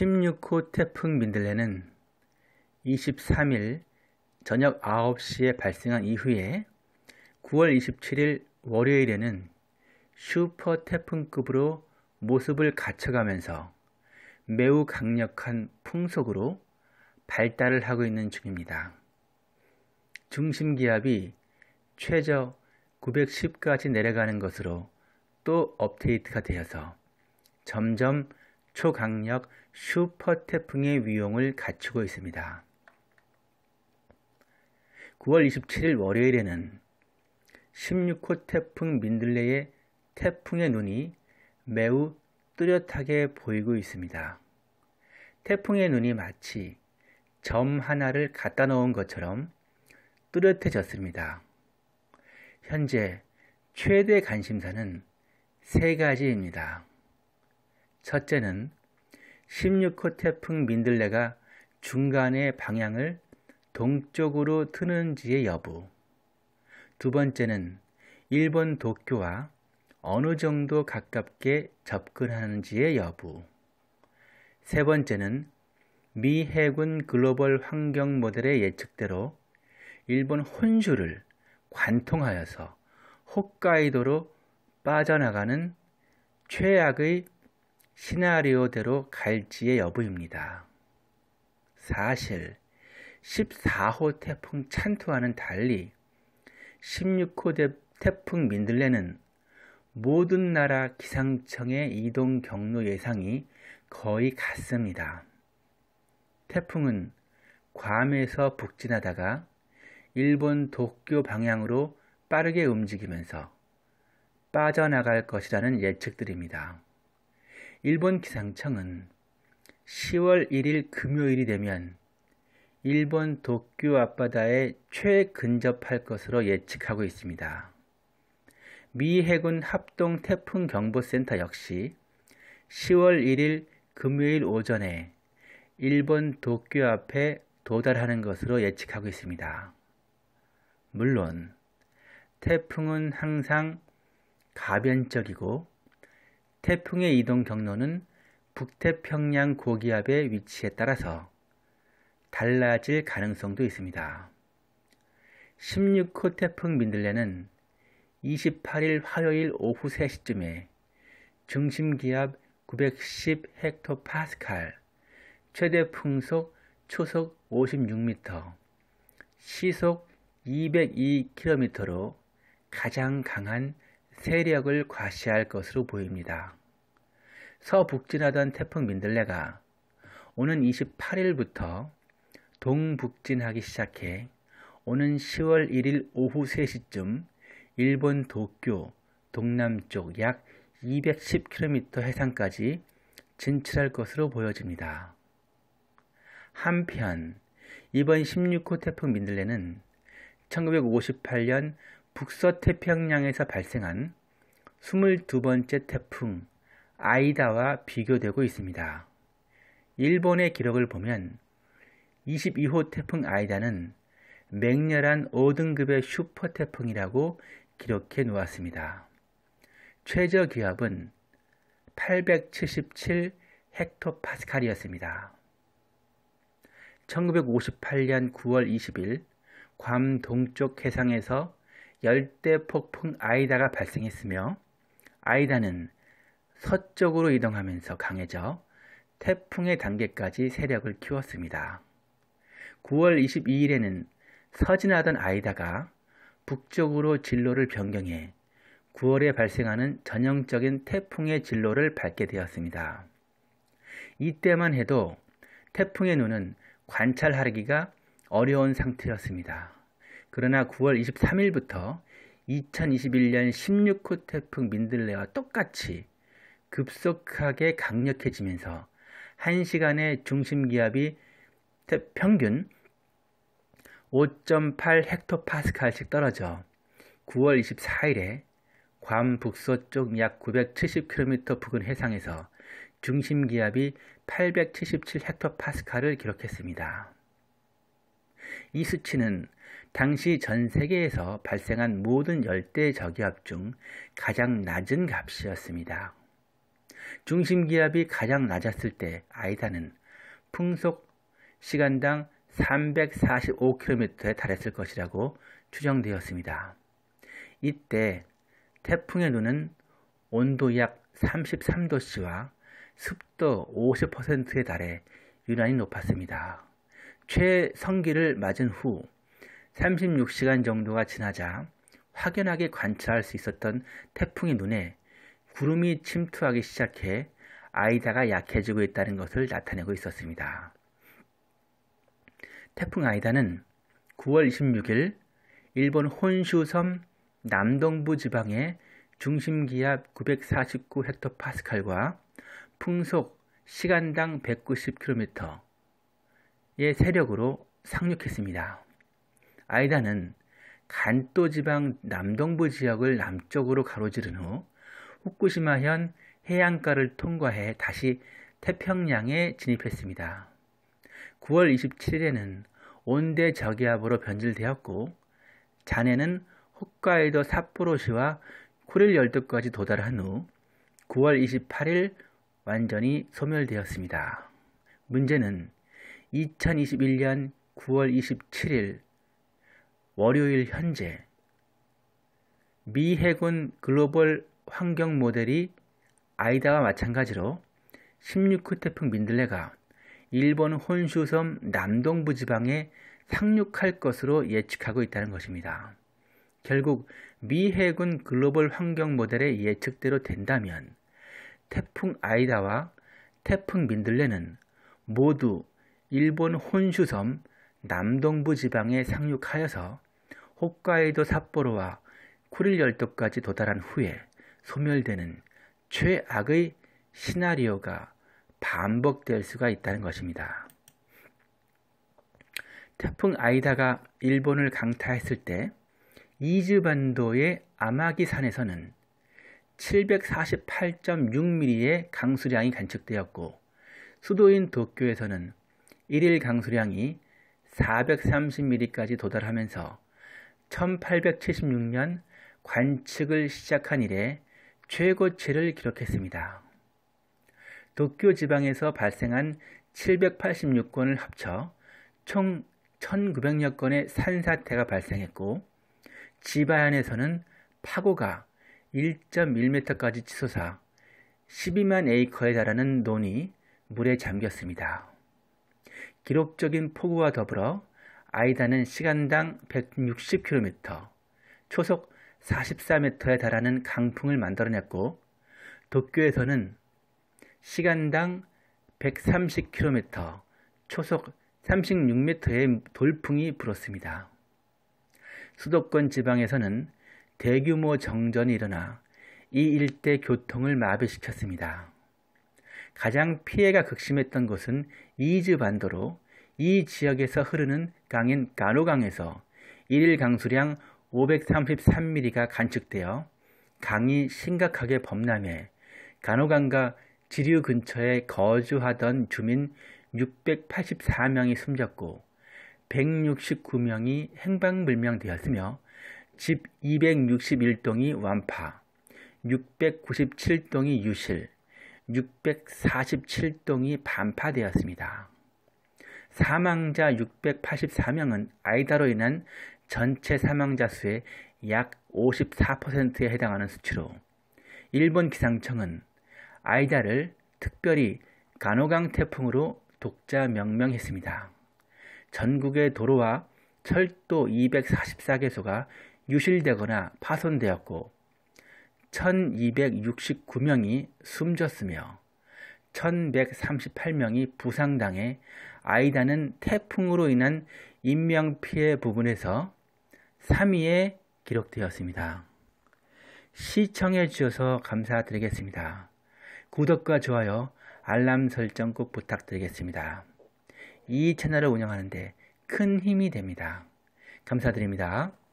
16호 태풍 민들레는 23일 저녁 9시에 발생한 이후에 9월 27일 월요일에는 슈퍼 태풍급으로 모습을 갖춰가면서 매우 강력한 풍속으로 발달을 하고 있는 중입니다. 중심 기압이 최저 910까지 내려가는 것으로 또 업데이트가 되어서 점점 초강력 슈퍼 태풍의 위용을 갖추고 있습니다. 9월 27일 월요일에는 16호 태풍 민들레의 태풍의 눈이 매우 뚜렷하게 보이고 있습니다. 태풍의 눈이 마치 점 하나를 갖다 놓은 것처럼 뚜렷해졌습니다. 현재 최대 관심사는 세 가지입니다. 첫째는 16호 태풍 민들레가 중간의 방향을 동쪽으로 트는지의 여부. 두 번째는 일본 도쿄와 어느 정도 가깝게 접근하는지의 여부. 세 번째는 미 해군 글로벌 환경 모델의 예측대로 일본 혼슈를 관통하여서 홋카이도로 빠져나가는 최악의 시나리오대로 갈지의 여부입니다. 사실 14호 태풍 찬투와는 달리 16호 태풍 민들레는 모든 나라 기상청의 이동 경로 예상이 거의 같습니다. 태풍은 괌에서 북진하다가 일본 도쿄 방향으로 빠르게 움직이면서 빠져나갈 것이라는 예측들입니다. 일본 기상청은 10월 1일 금요일이 되면 일본 도쿄 앞바다에 최근접할 것으로 예측하고 있습니다. 미 해군 합동 태풍 경보센터 역시 10월 1일 금요일 오전에 일본 도쿄 앞에 도달하는 것으로 예측하고 있습니다. 물론 태풍은 항상 가변적이고 태풍의 이동 경로는 북태평양 고기압의 위치에 따라서 달라질 가능성도 있습니다. 16호 태풍 민들레는 28일 화요일 오후 3시쯤에 중심기압 910 헥토파스칼, 최대 풍속 초속 56m, 시속 202km로 가장 강한 세력을 과시할 것으로 보입니다. 서북진하던 태풍 민들레가 오는 28일부터 동북진하기 시작해 오는 10월 1일 오후 3시쯤 일본 도쿄 동남쪽 약 210km 해상까지 진출할 것으로 보여집니다. 한편 이번 16호 태풍 민들레는 1958년 북서태평양에서 발생한 22번째 태풍 아이다와 비교되고 있습니다. 일본의 기록을 보면 22호 태풍 아이다는 맹렬한 5등급의 슈퍼 태풍이라고 기록해 놓았습니다. 최저 기압은 877 헥토파스칼이었습니다. 1958년 9월 20일 괌 동쪽 해상에서 열대 폭풍 아이다가 발생했으며 아이다는 서쪽으로 이동하면서 강해져 태풍의 단계까지 세력을 키웠습니다. 9월 22일에는 서진하던 아이다가 북쪽으로 진로를 변경해 9월에 발생하는 전형적인 태풍의 진로를 밟게 되었습니다. 이때만 해도 태풍의 눈은 관찰하기가 어려운 상태였습니다. 그러나 9월 23일부터 2021년 16호 태풍 민들레와 똑같이 급속하게 강력해지면서 1시간의 중심 기압이 평균 5.8 헥토파스칼씩 떨어져 9월 24일에 괌 북서쪽 약 970km 부근 해상에서 중심 기압이 877헥토파스칼을 기록했습니다. 이 수치는 당시 전 세계에서 발생한 모든 열대 저기압 중 가장 낮은 값이었습니다. 중심 기압이 가장 낮았을 때 아이다는 풍속 시간당 345km에 달했을 것이라고 추정되었습니다. 이때 태풍의 눈은 온도 약 33도씨와 습도 50%에 달해 유난히 높았습니다. 최성기를 맞은 후 36시간 정도가 지나자 확연하게 관찰할 수 있었던 태풍의 눈에 구름이 침투하기 시작해 아이다가 약해지고 있다는 것을 나타내고 있었습니다. 태풍 아이다는 9월 26일 일본 혼슈섬 남동부 지방의 중심 기압 949 헥토파스칼과 풍속 시간당 190km의 세력으로 상륙했습니다. 아이다는 간토지방 남동부 지역을 남쪽으로 가로지른 후 후쿠시마현 해안가를 통과해 다시 태평양에 진입했습니다. 9월 27일에는 온대 저기압으로 변질되었고 잔해는 홋카이도 삿포로시와 코릴 열도까지 도달한 후 9월 28일 완전히 소멸되었습니다. 문제는 2021년 9월 27일 월요일 현재 미 해군 글로벌 환경 모델이 아이다와 마찬가지로 16호 태풍 민들레가 일본 혼슈섬 남동부 지방에 상륙할 것으로 예측하고 있다는 것입니다. 결국 미 해군 글로벌 환경 모델의 예측대로 된다면 태풍 아이다와 태풍 민들레는 모두 일본 혼슈섬 남동부 지방에 상륙하여서 홋카이도 삿포로와 쿠릴 열도까지 도달한 후에 소멸되는 최악의 시나리오가 반복될 수가 있다는 것입니다. 태풍 아이다가 일본을 강타했을 때 이즈 반도의 아마기 산에서는 748.6mm의 강수량이 관측되었고 수도인 도쿄에서는 1일 강수량이 430mm까지 도달하면서 1876년 관측을 시작한 이래 최고치를 기록했습니다. 도쿄 지방에서 발생한 786건을 합쳐 총 1900여 건의 산사태가 발생했고 지바현에서는 파고가 1.1m까지 치솟아 12만 에이커에 달하는 논이 물에 잠겼습니다. 기록적인 폭우와 더불어 아이다는 시간당 160km, 초속 44m에 달하는 강풍을 만들어냈고 도쿄에서는 시간당 130km, 초속 36m의 돌풍이 불었습니다. 수도권 지방에서는 대규모 정전이 일어나 이 일대 교통을 마비시켰습니다. 가장 피해가 극심했던 곳은 이즈 반도로 이 지역에서 흐르는 강인 간호강에서 1일 강수량 533mm가 관측되어 강이 심각하게 범람해 간호강과 지류 근처에 거주하던 주민 684명이 숨졌고 169명이 행방불명되었으며 집 261동이 완파, 697동이 유실, 647동이 반파되었습니다. 사망자 684명은 아이다로 인한 전체 사망자 수의 약 54%에 해당하는 수치로 일본 기상청은 아이다를 특별히 간호강 태풍으로 독자 명명했습니다. 전국의 도로와 철도 244개소가 유실되거나 파손되었고 1269명이 숨졌으며 1138명이 부상당해 아이다는 태풍으로 인한 인명피해 부분에서 3위에 기록되었습니다. 시청해 주셔서 감사드리겠습니다. 구독과 좋아요, 알람 설정 꼭 부탁드리겠습니다. 이 채널을 운영하는데 큰 힘이 됩니다. 감사드립니다.